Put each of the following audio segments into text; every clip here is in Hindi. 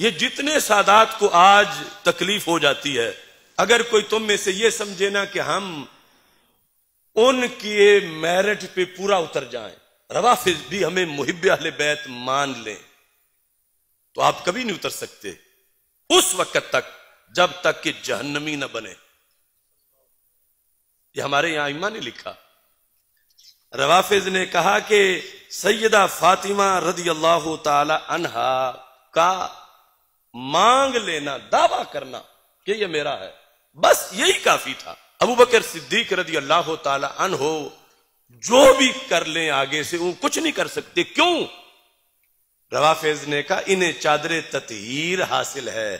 ये जितने सादात को आज तकलीफ हो जाती है अगर कोई तुम में से ये समझे ना कि हम उनके मेरिट पे पूरा उतर जाएं रवाफिज भी हमें मुहिब अहले बैत मान लें तो आप कभी नहीं उतर सकते उस वक्त तक जब तक कि जहन्नमी न बने ये हमारे यहां इमा ने लिखा रवाफिज ने कहा कि सैयदा फातिमा रदी अल्लाह तला का मांग लेना दावा करना कि ये मेरा है बस यही काफी था अबू बकर सिद्दीक रदी अल्लाह अन हो जो भी कर लें आगे से वो कुछ नहीं कर सकते क्यों रवाफेज ने कहा इन्हें चादर ततहीर हासिल है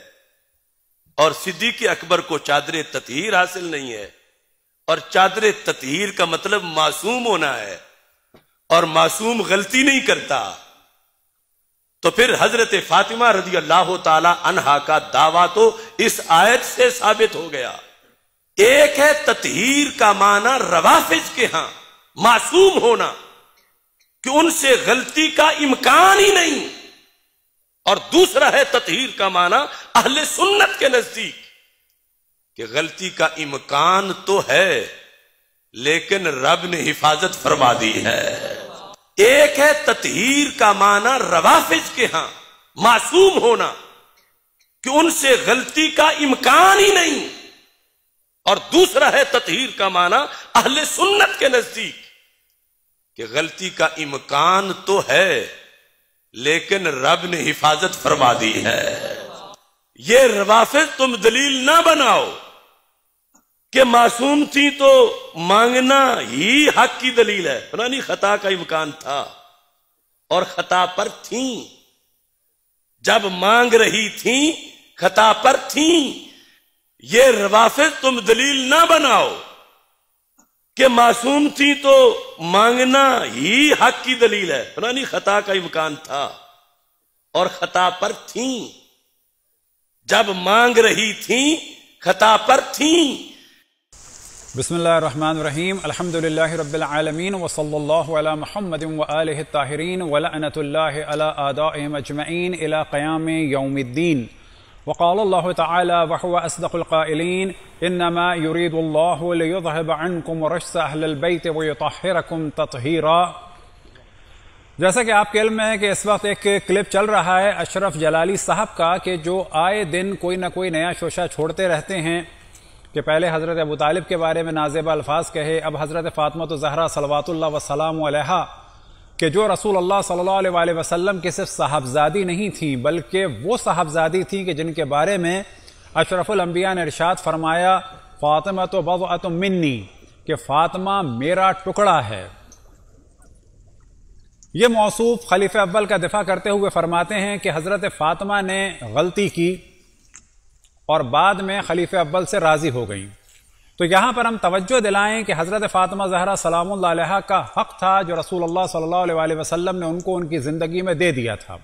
और सिद्दीक अकबर को चादर ततहीर हासिल नहीं है और चादर ततहीर का मतलब मासूम होना है और मासूम गलती नहीं करता तो फिर हजरत फातिमा रजी अल्लाह तहा का दावा तो इस आयत से साबित हो गया एक है ततहीर का माना रवाफिज के यहां मासूम होना कि उनसे गलती का इम्कान ही नहीं और दूसरा है ततहीर का माना अहले सुन्नत के नजदीक कि गलती का इम्कान तो है लेकिन रब ने हिफाजत फरमा दी है एक है ततहीर का माना रवाफिज के यहां मासूम होना कि उनसे गलती का इम्कान ही नहीं और दूसरा है ततहीर का माना अहले सुन्नत के नजदीक कि गलती का इम्कान तो है लेकिन रब ने हिफाजत फरमा दी है ये रवाफिज तुम दलील ना बनाओ कि मासूम थी तो मांगना ही हक की दलील है ना नहीं खता का इम्कान था और खता पर थी जब मांग रही थी खता पर थी ये रवाफिज तुम दलील ना बनाओ कि मासूम थी तो मांगना ही हक की दलील है ना नहीं खता का इम्कान था और खता पर थी जब मांग रही थी खता पर थी बसमीम अलहमदिल्ला रबालमीन वसल्ला महमद वालताहरीन वलानतल्लादाम अजमैन इलाक़याम यौमद्दीन वक़ाल ताली वह असदक़ालीन इनमा युरीदल्लाहब रशबैत वरकम ततहरा जैसा कि आपके इल्म है कि इस वक्त एक क्लिप चल रहा है अशरफ जलाली साहब का कि जो आए दिन कोई ना कोई नया शोशा छोड़ते रहते हैं कि पहले हज़रत अबू तालिब के बारे में नाजेब अल्फाज कहे अब हज़रत फ़ातमा तो जहरा सलवातुल्ला वसलाम के जो रसूल अल्लाह सल्लल्लाहु अलैहि वसल्लम की सिर्फ साहबजादी नहीं थी बल्कि वो साहबजादी थी कि जिनके बारे में अशरफुलम्बिया ने इरशाद फरमाया फ़ातिमा तो बवअत मिन्नी कि फ़ातिमा मेरा टुकड़ा है ये मौसू खलीफ अव्वल का दिफा करते हुए फरमाते हैं कि हज़रत फ़ातिमा ने गलती की और बाद में खलीफ अब्बल से राज़ी हो गई तो यहाँ पर हम तवज्जो दिलाएं कि हज़रत फ़ातिमा जहरा सलाम का हक़ था जो रसूल अल्लाह सल्लल्लाहु अलैहि वसल्लम ने उनको उनकी ज़िंदगी में दे दिया था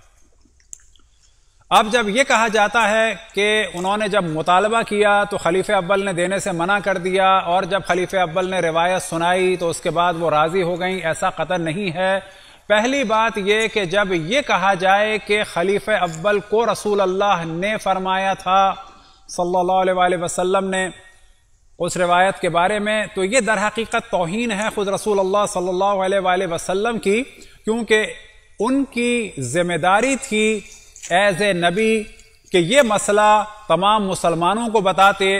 अब जब ये कहा जाता है कि उन्होंने जब मुतालबा किया तो खलीफ अब्बल ने देने से मना कर दिया और जब खलीफ अब्बल ने रिवायत सुनाई तो उसके बाद वो राज़ी हो गई ऐसा कतर नहीं है पहली बात यह कि जब ये कहा जाए कि खलीफ अब्बल को रसूल अल्लाह ने फरमाया था सल्ला अलैहि ने उस रिवायत के बारे में तो ये दर हकीकत तोहन है ख़ुद रसूल अल्लाह सल्ला वसलम की क्योंकि उनकी जिम्मेदारी थी एज ए नबी कि ये मसला तमाम मुसलमानों को बताते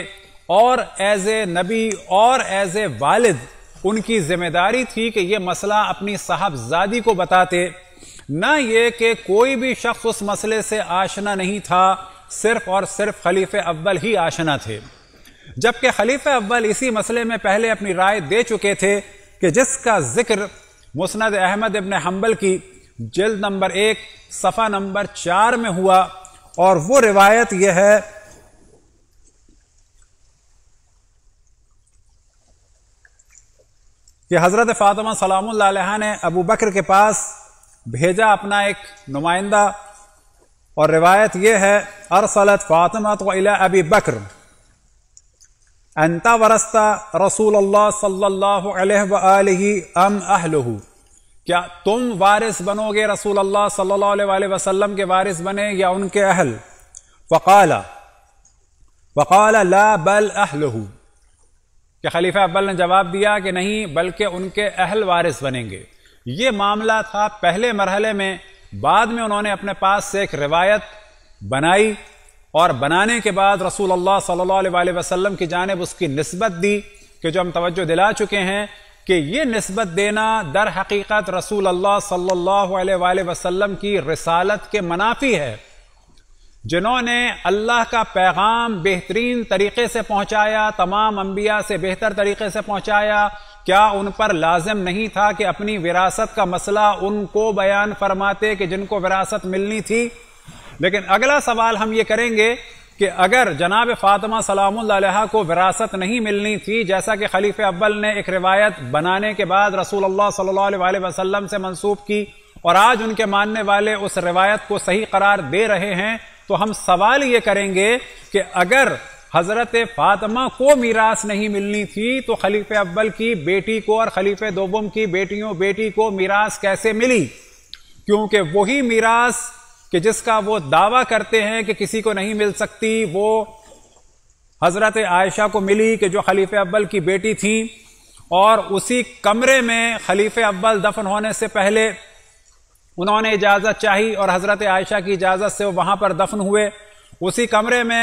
और एज ए नबी और एज ए वालिद उनकी जिम्मेदारी थी कि ये मसला अपनी साहबजादी को बताते न ये कि कोई भी शख्स उस मसले से आशना नहीं था सिर्फ और सिर्फ खलीफे अव्वल ही आशना थे जबकि खलीफे अव्वल इसी मसले में पहले अपनी राय दे चुके थे कि जिसका जिक्र मुस्द अहमद इबन हम्बल की जल्द नंबर एक सफ़ा नंबर चार में हुआ और वो रिवायत यह है कि हज़रत फ़ातिमा सलाम ने अबू बकर के पास भेजा अपना एक नुमाइंदा और रिवायत यह है अरसलत फातमत तो इला अबी बकर अंता वरस्ता रसूल अल्लाह अम अहलहू क्या तुम वारिस बनोगे रसूल अल्लाह सल्लल्लाहु अलैहि वसल्लम के वारिस बने या उनके अहल वकाला फ़काला ला बल अहलहू क्या खलीफा अब्बल ने जवाब दिया कि नहीं बल्कि उनके अहल वारिस बनेंगे ये मामला था पहले मरहले में बाद में उन्होंने अपने पास से एक रिवायत बनाई और बनाने के बाद रसूल अल्लाह सल्ला वसलम की जानब उसकी नस्बत दी कि जो हम तवज्जो दिला चुके हैं कि ये नस्बत देना दर हकीकत रसूल अल्लाह सल्ला वसलम की रसालत के मनाफी है जिन्होंने अल्लाह का पैगाम बेहतरीन तरीके से पहुंचाया तमाम अंबिया से बेहतर तरीके से पहुंचाया क्या उन पर लाजम नहीं था कि अपनी विरासत का मसला उनको बयान फरमाते कि जिनको विरासत मिलनी थी लेकिन अगला सवाल हम ये करेंगे कि अगर जनाब फातिमा सलाम को विरासत नहीं मिलनी थी जैसा कि खलीफ अब्बल ने एक रिवायत बनाने के बाद रसूल अल्लाह सल्लल्लाहु से मंसूब की और आज उनके मानने वाले उस रिवायत को सही करार दे रहे हैं तो हम सवाल ये करेंगे कि अगर हजरत फातमा को मीरास नहीं मिलनी थी तो खलीफे अव्वल की बेटी को और खलीफे दोबम की बेटियों बेटी को मीरास कैसे मिली क्योंकि वही मीरास कि जिसका वो दावा करते हैं कि किसी को नहीं मिल सकती वो हजरत आयशा को मिली कि जो खलीफ अव्वल की बेटी थी और उसी कमरे में खलीफे अव्वल दफन होने से पहले उन्होंने इजाज़त चाही और हज़रत आयशा की इजाज़त से वो वहां पर दफन हुए उसी कमरे में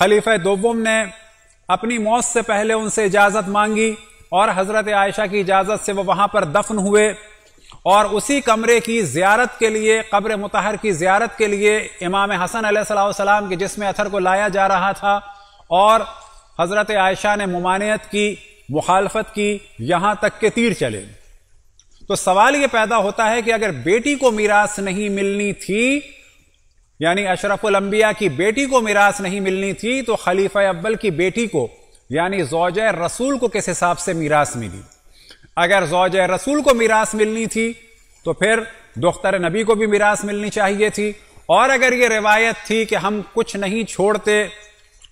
खलीफे दोबुम ने अपनी मौत से पहले उनसे इजाज़त मांगी और हज़रत आयशा की इजाज़त से वह वहाँ पर दफन हुए और उसी कमरे की ज़ियारत के लिए कब्र मतहर की ज़ियारत के लिए इमाम हसन सलाम के जिसमें अथर को लाया जा रहा था और हज़रत आयशा ने ममानियत की मुखालफत की यहाँ तक के तीर चले तो सवाल ये पैदा होता है कि अगर बेटी को मीरास नहीं मिलनी थी यानी अशरफुल अंबिया की बेटी को मिरास नहीं मिलनी थी तो खलीफा अब्बल की बेटी को यानी जौज रसूल को किस हिसाब से मिरास मिली अगर जौज रसूल को मिरास मिलनी थी तो फिर दोख्तर नबी को भी मिरास मिलनी चाहिए थी और अगर ये रिवायत थी कि हम कुछ नहीं छोड़ते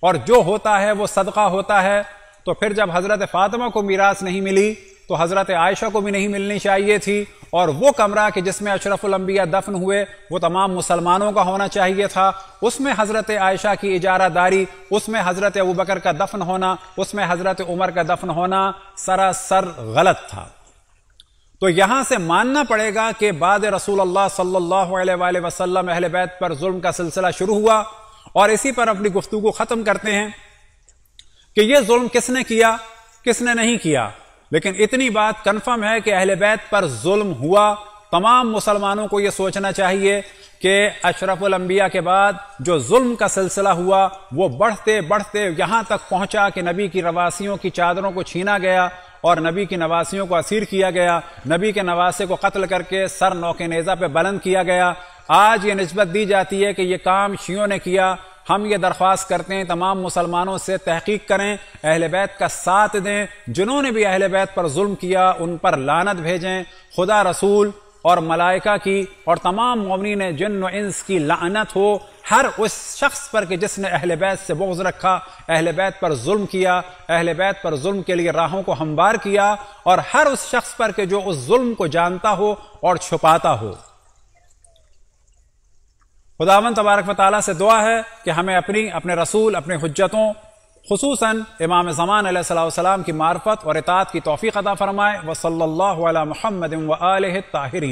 और जो होता है वो सदका होता है तो फिर जब हजरत फातिमा को मिरास नहीं मिली तो हजरत आयशा को भी नहीं मिलनी चाहिए थी और वो कमरा कि जिसमें अशरफुलंबिया दफन हुए वो तमाम मुसलमानों का होना चाहिए था उसमें हजरत आयशा की इजारादारी उसमें हजरत अबू बकर का दफन होना उसमें हजरत उमर का दफन होना सरासर गलत था तो यहां से मानना पड़ेगा कि बाद रसूल अल्लाह अहल बैत पर जुल्म का सिलसिला शुरू हुआ और इसी पर अपनी गुफ्तु को ख़त्म करते हैं कि यह जुल्म किसने किया किसने नहीं किया लेकिन इतनी बात कन्फर्म है कि अहले बैत पर जुल्म हुआ तमाम मुसलमानों को यह सोचना चाहिए कि अशरफुलंबिया के बाद जो जुल्म का सिलसिला हुआ वो बढ़ते बढ़ते यहाँ तक पहुँचा कि नबी की रवासियों की चादरों को छीना गया और नबी की नवासियों को असीर किया गया नबी के नवासे को कत्ल करके सर नौके नेजा पे बुलंद किया गया आज ये नस्बत दी जाती है कि ये काम शियों ने किया हम ये दरख्वास्त करते हैं तमाम मुसलमानों से तहकीक करें अहल बैत का साथ दें जिन्होंने भी अहल बैत पर जुल्म किया उन पर लानत भेजें खुदा रसूल और मलाइका की और तमाम ममिन जिन इंस की लानत हो हर उस शख्स पर कि जिसने अहल बैत से बोझ रखा अहल बैत पर जुल्म किया अहल बैत पर जुल्म के लिए राहों को हमवार किया और हर उस शख्स पर कि जो उस जुल्म को जानता हो और छुपाता हो खुदावन तबारक वाली से दुआ है कि हमें अपनी अपने रसूल अपने हजतों खसूस इमाम ज़मान सलाम की मार्फत और इतात की तोफ़ी अदा फ़रमाए व सल्ला महमद ताहरी